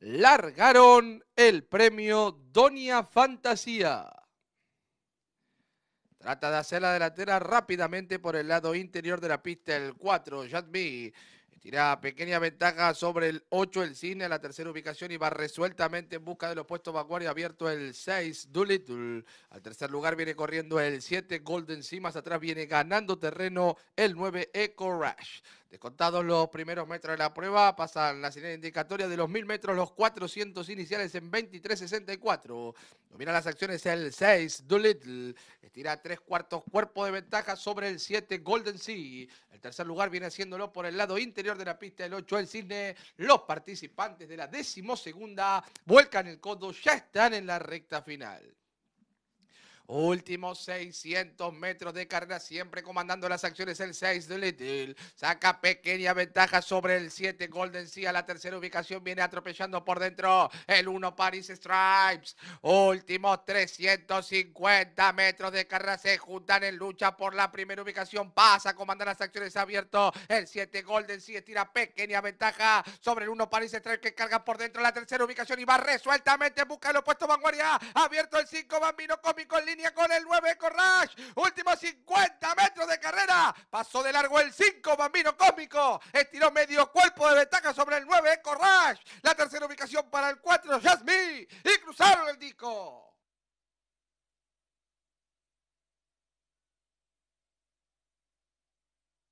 largaron el premio Doña Fantasía. Trata de hacer la delantera rápidamente por el lado interior de la pista el 4, Yadmi. Tira pequeña ventaja sobre el 8 el cine, la tercera ubicación y va resueltamente en busca de los puestos vanguardia. Abierto el 6, Doolittle. Al tercer lugar viene corriendo el 7, Golden Más Atrás viene ganando terreno el 9, Eco Rush. Descontados los primeros metros de la prueba, pasan la señal indicatoria de los 1000 metros, los 400 iniciales en 23.64. Domina las acciones el 6, Doolittle tira tres cuartos cuerpo de ventaja sobre el 7 Golden Sea. El tercer lugar viene haciéndolo por el lado interior de la pista del 8 el Cisne. Los participantes de la decimosegunda vuelcan el codo, ya están en la recta final. Últimos 600 metros de carrera, siempre comandando las acciones el 6 de Little. Saca pequeña ventaja sobre el 7 Golden Sea. La tercera ubicación viene atropellando por dentro el 1 Paris Stripes. Últimos 350 metros de carrera se juntan en lucha por la primera ubicación. Pasa, comandar las acciones abierto. El 7 Golden Sea tira pequeña ventaja sobre el 1 Paris Stripes que carga por dentro la tercera ubicación y va resueltamente. Busca el opuesto vanguardia. Abierto el 5 Bambino Cómico en línea con el 9 Corrash. Últimos 50 metros de carrera. Pasó de largo el 5, Bambino Cósmico. Estiró medio cuerpo de ventaja sobre el 9 Corrash. La tercera ubicación para el 4, Jasmine. Y cruzaron el disco.